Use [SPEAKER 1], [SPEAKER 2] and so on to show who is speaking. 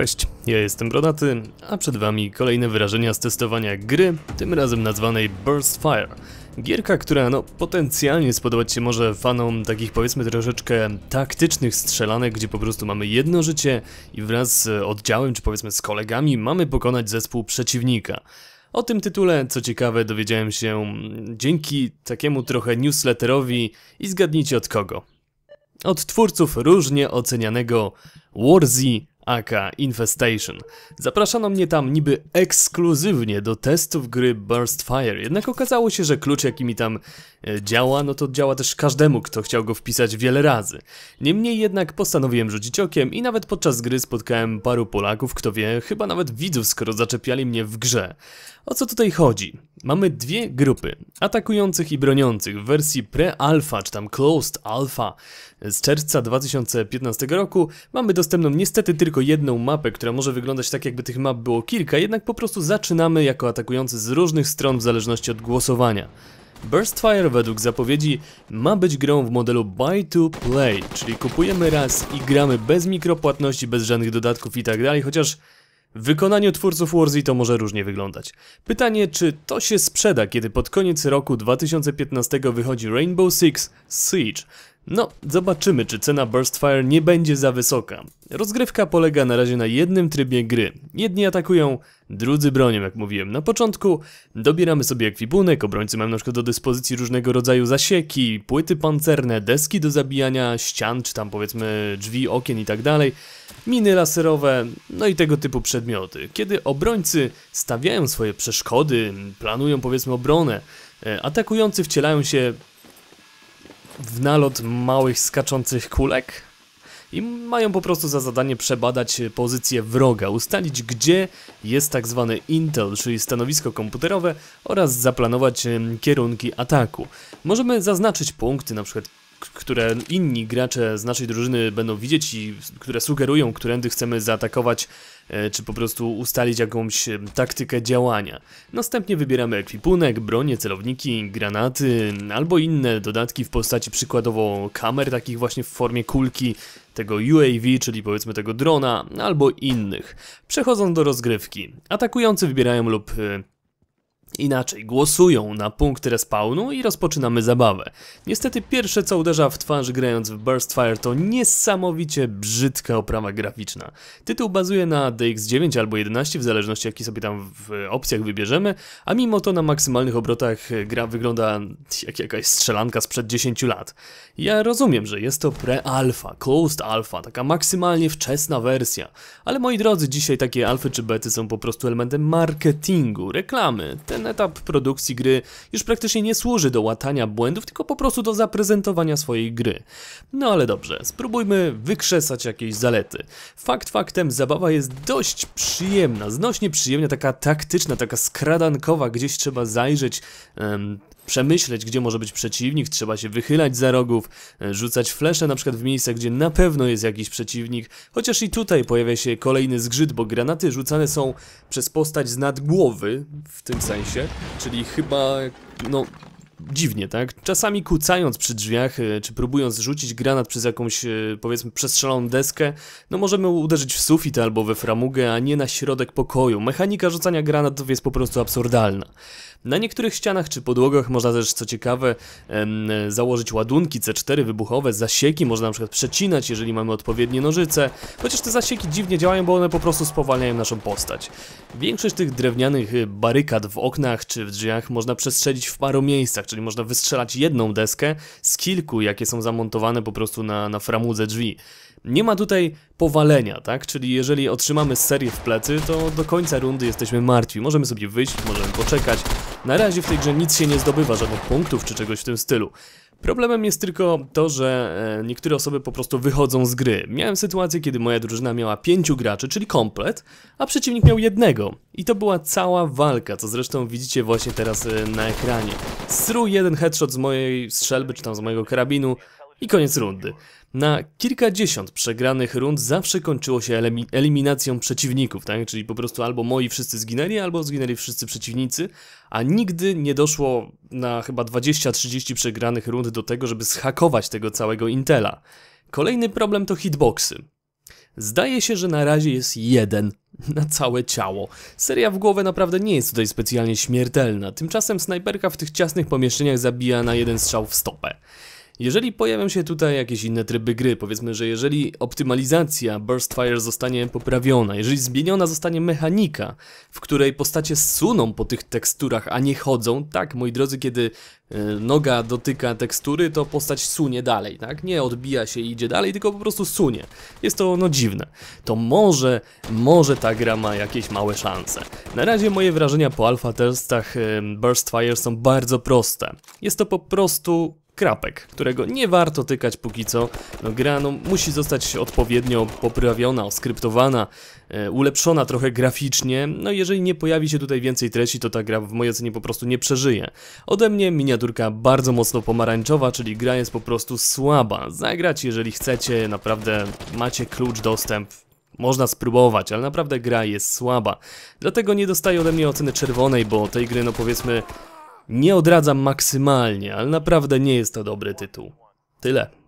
[SPEAKER 1] Cześć, ja jestem Brodaty, a przed wami kolejne wyrażenia z testowania gry, tym razem nazwanej Burst Fire. Gierka, która no, potencjalnie spodobać się może fanom takich powiedzmy troszeczkę taktycznych strzelanek, gdzie po prostu mamy jedno życie i wraz z oddziałem czy powiedzmy z kolegami mamy pokonać zespół przeciwnika. O tym tytule, co ciekawe, dowiedziałem się dzięki takiemu trochę newsletterowi i zgadnijcie od kogo. Od twórców różnie ocenianego Warzy aka Infestation. Zapraszano mnie tam niby ekskluzywnie do testów gry Burst Fire, jednak okazało się, że klucz jaki mi tam e, działa, no to działa też każdemu, kto chciał go wpisać wiele razy. Niemniej jednak postanowiłem rzucić okiem i nawet podczas gry spotkałem paru Polaków, kto wie, chyba nawet widzów, skoro zaczepiali mnie w grze. O co tutaj chodzi? Mamy dwie grupy, atakujących i broniących w wersji pre-alpha, czy tam closed alpha z czerwca 2015 roku. Mamy dostępną niestety tylko tylko jedną mapę, która może wyglądać tak jakby tych map było kilka, jednak po prostu zaczynamy jako atakujący z różnych stron w zależności od głosowania. Burstfire według zapowiedzi ma być grą w modelu buy to play, czyli kupujemy raz i gramy bez mikropłatności, bez żadnych dodatków itd., tak chociaż w wykonaniu twórców Warzy to może różnie wyglądać. Pytanie, czy to się sprzeda, kiedy pod koniec roku 2015 wychodzi Rainbow Six Siege, no, zobaczymy, czy cena Burstfire nie będzie za wysoka. Rozgrywka polega na razie na jednym trybie gry. Jedni atakują, drudzy bronią, jak mówiłem na początku. Dobieramy sobie ekwipunek, obrońcy mają na przykład do dyspozycji różnego rodzaju zasieki, płyty pancerne, deski do zabijania, ścian, czy tam powiedzmy drzwi, okien i tak dalej, miny laserowe, no i tego typu przedmioty. Kiedy obrońcy stawiają swoje przeszkody, planują powiedzmy obronę, e, atakujący wcielają się w nalot małych skaczących kulek i mają po prostu za zadanie przebadać pozycję wroga, ustalić gdzie jest tak zwany intel, czyli stanowisko komputerowe oraz zaplanować kierunki ataku. Możemy zaznaczyć punkty, na przykład które inni gracze z naszej drużyny będą widzieć i które sugerują, którędy chcemy zaatakować, e, czy po prostu ustalić jakąś taktykę działania. Następnie wybieramy ekwipunek, bronie, celowniki, granaty albo inne dodatki w postaci przykładowo kamer takich właśnie w formie kulki, tego UAV, czyli powiedzmy tego drona, albo innych. Przechodząc do rozgrywki, atakujący wybierają lub e, Inaczej, głosują na punkt respawnu i rozpoczynamy zabawę. Niestety pierwsze co uderza w twarz grając w Burst Fire to niesamowicie brzydka oprawa graficzna. Tytuł bazuje na DX9 albo 11 w zależności jaki sobie tam w opcjach wybierzemy, a mimo to na maksymalnych obrotach gra wygląda jak jakaś strzelanka sprzed 10 lat. Ja rozumiem, że jest to pre-alpha, closed alpha, taka maksymalnie wczesna wersja, ale moi drodzy dzisiaj takie alfy czy bety są po prostu elementem marketingu, reklamy, ten etap produkcji gry już praktycznie nie służy do łatania błędów, tylko po prostu do zaprezentowania swojej gry. No ale dobrze, spróbujmy wykrzesać jakieś zalety. Fakt faktem, zabawa jest dość przyjemna, znośnie przyjemna, taka taktyczna, taka skradankowa, gdzieś trzeba zajrzeć, um, przemyśleć, gdzie może być przeciwnik, trzeba się wychylać za rogów, e, rzucać flesze na przykład w miejsca, gdzie na pewno jest jakiś przeciwnik, chociaż i tutaj pojawia się kolejny zgrzyt, bo granaty rzucane są przez postać z nad głowy, w tym sensie, czyli chyba, no, dziwnie, tak? Czasami kucając przy drzwiach, y, czy próbując rzucić granat przez jakąś, y, powiedzmy, przestrzeloną deskę, no możemy uderzyć w sufit albo we framugę, a nie na środek pokoju. Mechanika rzucania granatów jest po prostu absurdalna. Na niektórych ścianach czy podłogach można też, co ciekawe, założyć ładunki C4 wybuchowe, zasieki można na przykład przecinać, jeżeli mamy odpowiednie nożyce, chociaż te zasieki dziwnie działają, bo one po prostu spowalniają naszą postać. Większość tych drewnianych barykad w oknach czy w drzwiach można przestrzelić w paru miejscach, deskach, tak, czyli można wystrzelać jedną deskę z kilku, jakie są zamontowane po prostu na, na framudze drzwi. Nie ma tutaj powalenia, tak? Czyli jeżeli otrzymamy serię w plecy, to do końca rundy jesteśmy martwi. Możemy sobie wyjść, możemy poczekać. Na razie w tej grze nic się nie zdobywa, żadnych punktów czy czegoś w tym stylu. Problemem jest tylko to, że e, niektóre osoby po prostu wychodzą z gry. Miałem sytuację, kiedy moja drużyna miała pięciu graczy, czyli komplet, a przeciwnik miał jednego. I to była cała walka, co zresztą widzicie właśnie teraz e, na ekranie. Sru jeden headshot z mojej strzelby, czy tam z mojego karabinu, i koniec rundy. Na kilkadziesiąt przegranych rund zawsze kończyło się eliminacją przeciwników, tak? Czyli po prostu albo moi wszyscy zginęli, albo zginęli wszyscy przeciwnicy, a nigdy nie doszło na chyba 20-30 przegranych rund do tego, żeby zhakować tego całego Intela. Kolejny problem to hitboxy. Zdaje się, że na razie jest jeden na całe ciało. Seria w głowę naprawdę nie jest tutaj specjalnie śmiertelna, tymczasem snajperka w tych ciasnych pomieszczeniach zabija na jeden strzał w stopę. Jeżeli pojawią się tutaj jakieś inne tryby gry, powiedzmy, że jeżeli optymalizacja Burst Fire zostanie poprawiona, jeżeli zmieniona zostanie mechanika, w której postacie suną po tych teksturach, a nie chodzą, tak, moi drodzy, kiedy e, noga dotyka tekstury, to postać sunie dalej, tak? Nie odbija się i idzie dalej, tylko po prostu sunie. Jest to no dziwne. To może, może ta gra ma jakieś małe szanse. Na razie moje wrażenia po alfa testach Burst Fire są bardzo proste. Jest to po prostu krapek, którego nie warto tykać póki co. No, gra no, musi zostać odpowiednio poprawiona, oskryptowana, e, ulepszona trochę graficznie. No jeżeli nie pojawi się tutaj więcej treści, to ta gra w mojej ocenie po prostu nie przeżyje. Ode mnie miniaturka bardzo mocno pomarańczowa, czyli gra jest po prostu słaba. Zagrać jeżeli chcecie, naprawdę macie klucz, dostęp, można spróbować, ale naprawdę gra jest słaba. Dlatego nie dostaję ode mnie oceny czerwonej, bo tej gry, no powiedzmy, nie odradzam maksymalnie, ale naprawdę nie jest to dobry tytuł. Tyle.